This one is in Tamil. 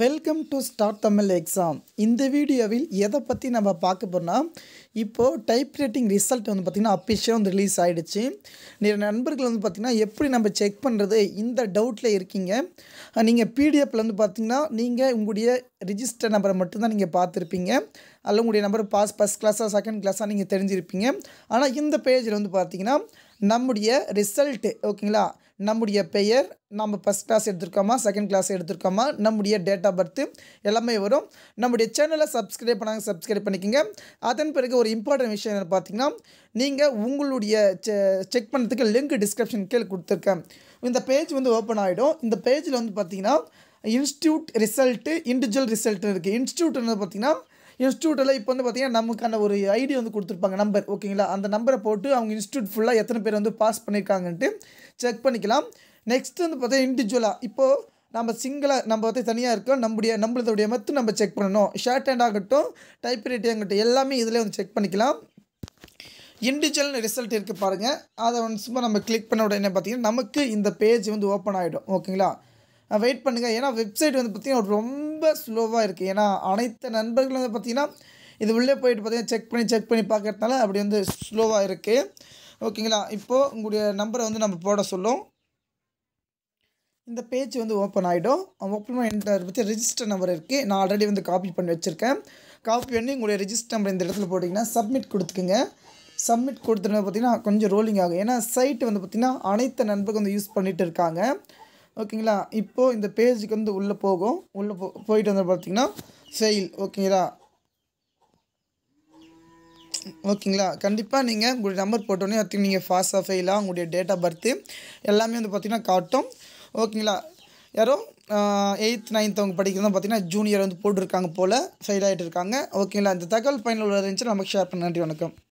welcome to start Tamil exam இந்த வீடியோவில் எதை பற்றி நம்ம பார்க்க போனால் இப்போது டைப் ரைட்டிங் ரிசல்ட் வந்து பார்த்திங்கன்னா அஃபிஷியல் வந்து ரிலீஸ் ஆகிடுச்சு நிறைய நண்பர்கள் வந்து பார்த்திங்கன்னா எப்படி நம்ம செக் பண்ணுறது இந்த டவுட்டில் இருக்கீங்க நீங்கள் பிடிஎஃப்பில் வந்து பார்த்திங்கன்னா நீங்கள் உங்களுடைய ரிஜிஸ்டர் நம்பரை மட்டும்தான் நீங்கள் பார்த்துருப்பீங்க அதில் உங்களுடைய நம்பர் பாஸ் ஃபஸ்ட் கிளாஸாக செகண்ட் கிளாஸாக நீங்கள் தெரிஞ்சிருப்பீங்க ஆனால் இந்த பேஜில் வந்து பார்த்திங்கன்னா நம்முடைய ரிசல்ட்டு ஓகேங்களா நம்முடைய பெயர் நம்ம ஃபஸ்ட் கிளாஸ் எடுத்திருக்கோமா செகண்ட் கிளாஸ் எடுத்திருக்கோமா நம்முடைய டேட் ஆஃப் பர்த்து எல்லாமே வரும் நம்முடைய சேனலை சப்ஸ்கிரைப் பண்ணாங்க சப்ஸ்கிரைப் பண்ணிக்கோங்க அதன் பிறகு ஒரு இம்பார்ட்டன்ட் விஷயம் என்ன பார்த்தீங்கன்னா நீங்கள் உங்களுடைய செக் பண்ணுறதுக்கு லிங்க் டிஸ்கிரிப்ஷன் கீழே கொடுத்துருக்கேன் இந்த பேஜ் வந்து ஓப்பன் ஆகிடும் இந்த பேஜில் வந்து பார்த்திங்கன்னா இன்ஸ்டியூட் ரிசல்ட்டு இண்டிவிஜுவல் ரிசல்ட்னு இருக்குது இன்ஸ்டியூட்னு பார்த்தீங்கன்னா இன்ஸ்டியூட்டில் இப்போ வந்து பார்த்திங்கன்னா நமக்கான ஒரு ஐடி வந்து கொடுத்துருப்பாங்க நம்பர் ஓகேங்களா அந்த நம்பரை போட்டு அவங்க இன்ஸ்டியூட் ஃபுல்லாக எத்தனை பேர் வந்து பாஸ் பண்ணியிருக்காங்கன்ட்டு செக் பண்ணிக்கலாம் நெக்ஸ்ட் வந்து பார்த்தா இண்டிவிஜுவலாக இப்போது நம்ம சிங்கிளாக நம்ம பார்த்து தனியாக இருக்கோம் நம்முடைய நம்மளுடைய மட்டும் நம்ம செக் பண்ணணும் ஷார்ட் ஹேண்ட் ஆகட்டும் டைப் ரைட்டிங் ஆகட்டும் எல்லாமே இதில் வந்து செக் பண்ணிக்கலாம் இண்டிவிஜுவல் ரிசல்ட் இருக்குது பாருங்கள் அதை வந்து சும்மா நம்ம கிளிக் பண்ண உடனே பார்த்திங்கன்னா நமக்கு இந்த பேஜ் வந்து ஓப்பன் ஆகிடும் ஓகேங்களா வெயிட் பண்ணுங்கள் ஏன்னா வெப்சைட் வந்து பார்த்திங்கன்னா ரொம்ப ரொம்ப ஸ்லோவாக இருக்குது ஏன்னா அனைத்து நண்பர்களும் வந்து பார்த்திங்கன்னா இது உள்ளே போயிட்டு பார்த்தீங்கன்னா செக் பண்ணி செக் பண்ணி பார்க்கறதுனால அப்படி வந்து ஸ்லோவாக இருக்குது ஓகேங்களா இப்போது உங்களுடைய நம்பரை வந்து நம்ம போட சொல்லும் இந்த பேஜ் வந்து ஓப்பன் ஆகிடும் ஓப்பன் என்டர் பற்றி ரிஜிஸ்டர் நம்பர் இருக்குது நான் ஆல்ரெடி வந்து காப்பி பண்ணி வச்சுருக்கேன் காப்பி பண்ணி உங்களுடைய ரிஜிஸ்டர் நம்பர் இந்த இடத்துல போட்டிங்கன்னா சப்மிட் கொடுத்துக்குங்க சப்மிட் கொடுத்துட்டு பார்த்திங்கன்னா கொஞ்சம் ரோலிங் ஆகும் ஏன்னா சைட்டு வந்து பார்த்திங்கன்னா அனைத்து நண்பர்கள் வந்து யூஸ் பண்ணிகிட்டு இருக்காங்க ஓகேங்களா இப்போது இந்த பேஜுக்கு வந்து உள்ளே போகும் உள்ளே போ போயிட்டு வந்து பார்த்தீங்கன்னா செயல் ஓகேங்களா ஓகேங்களா கண்டிப்பாக நீங்கள் உங்களுடைய நம்பர் போட்டோன்னே பார்த்து நீங்கள் ஃபாஸ்ட்டாக ஃபெயிலாக உங்களுடைய டேட் ஆஃப் பர்த்து எல்லாமே வந்து பார்த்திங்கன்னா காட்டும் ஓகேங்களா யாரோ எயித் நைன்த் அவங்க படிக்கிறதா பார்த்தீங்கன்னா ஜூனியர் வந்து போட்டிருக்காங்க போல் ஃபெயில் ஆகிட்டு இருக்காங்க ஓகேங்களா இந்த தகவல் பயனுள்ள இருந்துச்சு நமக்கு ஷேர் பண்ண நன்றி வணக்கம்